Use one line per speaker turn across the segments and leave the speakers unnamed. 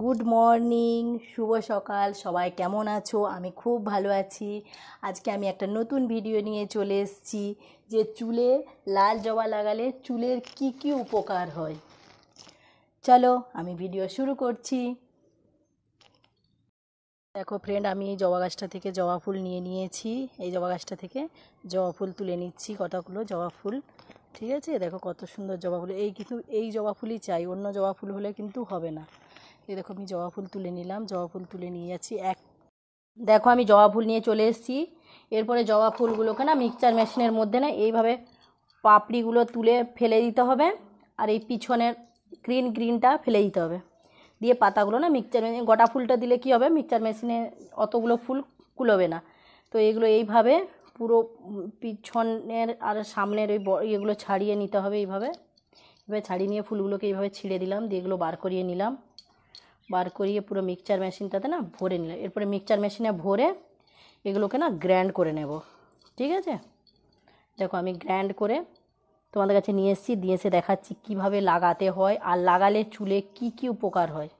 good morning শুভ সকাল সবাই কেমন আছো আমি খুব ভালো আছি আজকে আমি একটা নতুন ভিডিও নিয়ে চলে এসেছি যে চুলে লাল জবা লাগালে চুলের কি কি উপকার হয় চলো আমি ভিডিও শুরু করছি দেখো ফ্রেন্ড আমি এই জবা গাছটা থেকে জবা ফুল নিয়ে নিয়েছি এই জবা গাছটা থেকে জবা ফুল তুলে নিচ্ছি কটাগুলো জবা ফুল ঠিক আছে দেখো কত সুন্দর জবা ফুল এই কিন্তু এই জবা ফুলই চাই অন্য জবা ফুল হলে কিন্তু হবে না দেখো আমি জবা ফুল তুলে নিলাম জবা ফুল তুলে নিয়ে যাচ্ছি এক দেখো আমি জবা ফুল নিয়ে চলে এসেছি এরপরে জবা ফুলগুলোকে না মিক্সচার মেশিনের মধ্যে না এইভাবে পাপড়িগুলো তুলে ফেলে দিতে হবে আর এই পিছনের গ্রিন গ্রিনটা ফেলে দিতে হবে দিয়ে পাতাগুলো না মিক্সচার মেশিন গোটা ফুলটা দিলে কি হবে মিক্সচার মেশিনে অতগুলো ফুল কুলোবে না তো এগুলো এইভাবে পুরো পিছনের আর সামনের ওই এগুলো ছাড়িয়ে নিতে হবে এইভাবে এভাবে ছাড়িয়ে নিয়ে ফুলগুলোকে এইভাবে ছিঁড়ে দিলাম দিয়ে এগুলো বার করিয়ে নিলাম বার করিয়ে পুরো মিক্সচার মেশিনটাতে না ভরে নিলাম এরপরে মিক্সচার মেশিনে ভরে এগুলোকে না গ্র্যান্ড করে নেব ঠিক আছে দেখো আমি গ্র্যান্ড করে তোমাদের কাছে নিয়ে এসেছি দিয়ে এসে দেখাচ্ছি কীভাবে লাগাতে হয় আর লাগালে চুলে কি কি উপকার হয়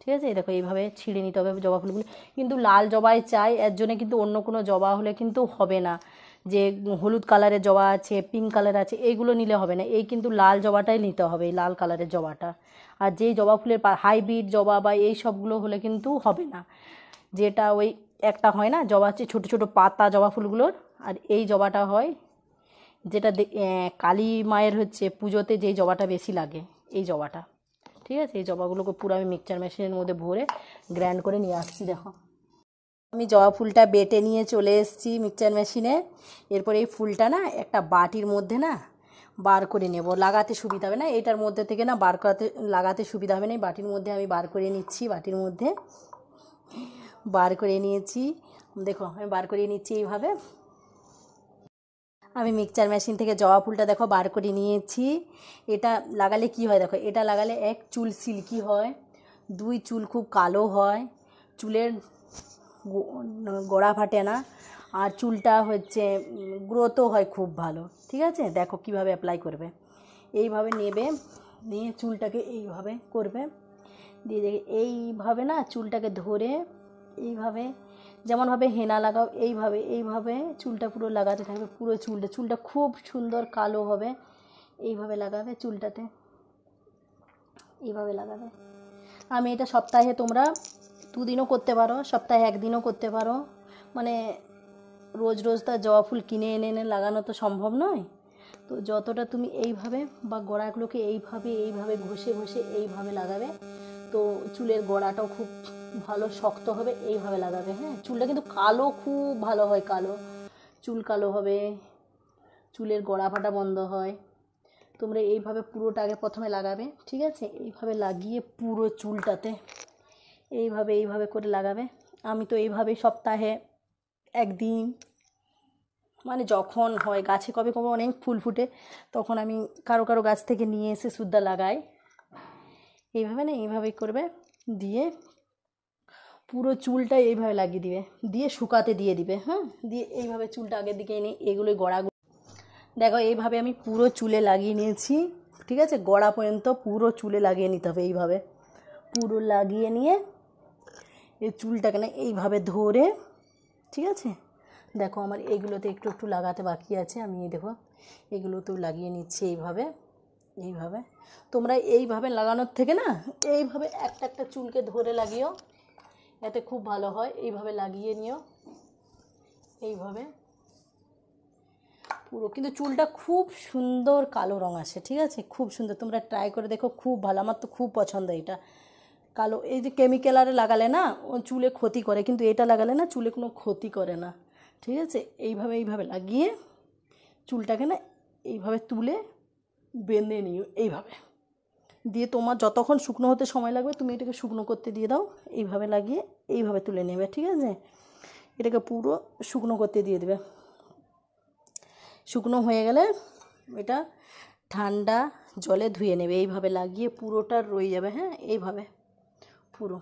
ঠিক আছে দেখো এইভাবে ছিঁড়ে নিতে হবে জবা ফুলগুলো কিন্তু লাল জবাই চাই এর জন্য কিন্তু অন্য কোনো জবা হলে কিন্তু হবে না যে হলুদ কালারের জবা আছে পিঙ্ক কালার আছে এইগুলো নিলে হবে না এই কিন্তু লাল জবাটাই নিতে হবে এই লাল কালারের জবাটা আর যেই জবা ফুলের হাইব্রিড জবা বা এই সবগুলো হলে কিন্তু হবে না যেটা ওই একটা হয় না জবা হচ্ছে ছোটো ছোটো পাতা জবা ফুলগুলোর আর এই জবাটা হয় যেটা কালী মায়ের হচ্ছে পুজোতে যেই জবাটা বেশি লাগে এই জবাটা ঠিক আছে এই জবাগুলোকে পুরো আমি মিক্সচার মেশিনের মধ্যে ভরে গ্র্যান্ড করে নিয়ে আসছি দেখো আমি জবা ফুলটা বেটে নিয়ে চলে এসেছি মিক্সচার মেশিনে এরপরে এই ফুলটা না একটা বাটির মধ্যে না বার করে নেব লাগাতে সুবিধা হবে না এটার মধ্যে থেকে না বার করাতে লাগাতে সুবিধা হবে না বাটির মধ্যে আমি বার করে নিচ্ছি বাটির মধ্যে বার করে নিয়েছি দেখো আমি বার করে নিচ্ছি এইভাবে আমি মিক্সচার মেশিন থেকে জবা ফুলটা দেখো বার করে নিয়েছি এটা লাগালে কি হয় দেখো এটা লাগালে এক চুল সিল্কি হয় দুই চুল খুব কালো হয় চুলের গোড়া ফাটে না আর চুলটা হচ্ছে গ্রোথও হয় খুব ভালো ঠিক আছে দেখো কিভাবে অ্যাপ্লাই করবে এইভাবে নেবে নিয়ে চুলটাকে এইভাবে করবে দিয়ে দেখে এইভাবে না চুলটাকে ধরে এইভাবে যেমনভাবে হেনা লাগাও এইভাবে এইভাবে চুলটা পুরো লাগাতে থাকবে পুরো চুলটা চুলটা খুব সুন্দর কালো হবে এইভাবে লাগাবে চুলটাতে এইভাবে লাগাবে আমি এটা সপ্তাহে তোমরা দুদিনও করতে পারো সপ্তাহে একদিনও করতে পারো মানে রোজ রোজ তার জবা ফুল কিনে এনে এনে লাগানো তো সম্ভব নয় তো যতটা তুমি এইভাবে বা গোড়াগুলোকে এইভাবে এইভাবে ঘষে ঘষে এইভাবে লাগাবে তো চুলের গোড়াটাও খুব ভালো শক্ত হবে এইভাবে লাগাবে হ্যাঁ চুলটা কিন্তু কালো খুব ভালো হয় কালো চুল কালো হবে চুলের গোড়া ফাটা বন্ধ হয় তোমরা এইভাবে পুরোটা আগে প্রথমে লাগাবে ঠিক আছে এইভাবে লাগিয়ে পুরো চুলটাতে এইভাবে এইভাবে করে লাগাবে আমি তো এইভাবে সপ্তাহে একদিন মানে যখন হয় গাছে কবে কবে অনেক ফুল ফুটে তখন আমি কারো কারো গাছ থেকে নিয়ে এসে সুদ্ধা লাগাই এইভাবে না এইভাবেই করবে দিয়ে পুরো চুলটা এইভাবে লাগিয়ে দিবে দিয়ে শুকাতে দিয়ে দিবে হ্যাঁ দিয়ে এইভাবে চুলটা আগের দিকে এনে এগুলো গড়াগুলো দেখো এইভাবে আমি পুরো চুলে লাগিয়ে নিয়েছি ঠিক আছে গড়া পর্যন্ত পুরো চুলে লাগিয়ে নিতে হবে এইভাবে পুরো লাগিয়ে নিয়ে এই চুলটাকে না এইভাবে ধরে ঠিক আছে দেখো আমার এইগুলোতে একটু একটু লাগাতে বাকি আছে আমি দেখো এগুলোতেও লাগিয়ে নিচ্ছি এইভাবে এইভাবে তোমরা এইভাবে লাগানোর থেকে না এইভাবে একটা একটা চুলকে ধরে লাগিও এতে খুব ভালো হয় এইভাবে লাগিয়ে নিও এইভাবে পুরো কিন্তু চুলটা খুব সুন্দর কালো রঙ আসে ঠিক আছে খুব সুন্দর তোমরা ট্রাই করে দেখো খুব ভালো আমার তো খুব পছন্দ এটা কালো এই যে কেমিক্যাল আরে লাগালে না চুলে ক্ষতি করে কিন্তু এটা লাগালে না চুলে কোনো ক্ষতি করে না ঠিক আছে এইভাবে এইভাবে লাগিয়ে চুলটাকে না এইভাবে তুলে বেঁধে নিও এইভাবে দিয়ে তোমার যতক্ষণ শুকনো হতে সময় লাগবে তুমি এটাকে শুকনো করতে দিয়ে দাও এইভাবে লাগিয়ে এইভাবে তুলে নেবে ঠিক আছে এটাকে পুরো শুকনো করতে দিয়ে দেবে শুকনো হয়ে গেলে এটা ঠান্ডা জলে ধুয়ে নেবে এইভাবে লাগিয়ে পুরোটা রয়ে যাবে হ্যাঁ এইভাবে পুরো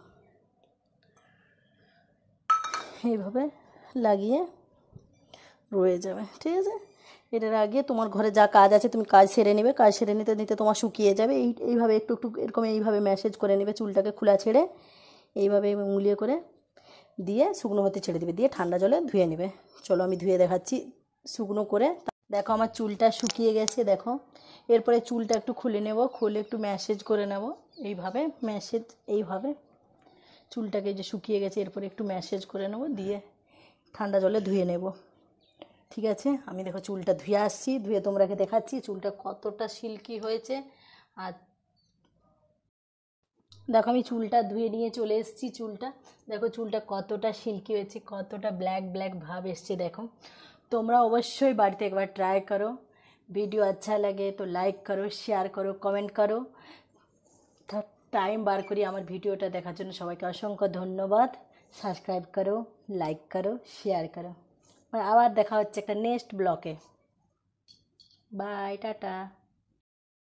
এইভাবে লাগিয়ে রয়ে যাবে ঠিক আছে এটার আগে তোমার ঘরে যা কাজ আছে তুমি কাজ সেরে নেবে কাজ সেরে নিতে নিতে তোমার শুকিয়ে যাবে এই এইভাবে একটু একটু এরকম এইভাবে ম্যাসেজ করে নেবে চুলটাকে খোলা ছেড়ে এইভাবে মুলিয়ে করে দিয়ে শুকনো হতে ছেড়ে দেবে দিয়ে ঠান্ডা জলে ধুয়ে নেবে চলো আমি ধুয়ে দেখাচ্ছি শুকনো করে দেখো আমার চুলটা শুকিয়ে গেছে দেখো এরপরে চুলটা একটু খুলে নেব খুলে একটু ম্যাসেজ করে নেব এইভাবে ম্যাসেজ এইভাবে চুলটাকে যে শুকিয়ে গেছে এরপরে একটু ম্যাসেজ করে নেব দিয়ে ঠান্ডা জলে ধুয়ে নেব ঠিক আছে আমি দেখো চুলটা ধুয়ে আসছি ধুয়ে তোমরাকে দেখাচ্ছি চুলটা কতটা সিল্কি হয়েছে আর দেখো আমি চুলটা ধুয়ে নিয়ে চলে এসেছি চুলটা দেখো চুলটা কতটা সিল্কি হয়েছে কতটা ব্ল্যাক ব্ল্যাক ভাব এসছে দেখো তোমরা অবশ্যই বাড়িতে একবার ট্রাই করো ভিডিও আচ্ছা লাগে তো লাইক করো শেয়ার করো কমেন্ট করো টাইম বার করি আমার ভিডিওটা দেখার জন্য সবাইকে অসংখ্য ধন্যবাদ সাবস্ক্রাইব করো লাইক করো শেয়ার করো আবার দেখা হচ্ছে একটা নেক্সট ব্লকে বাই টাটা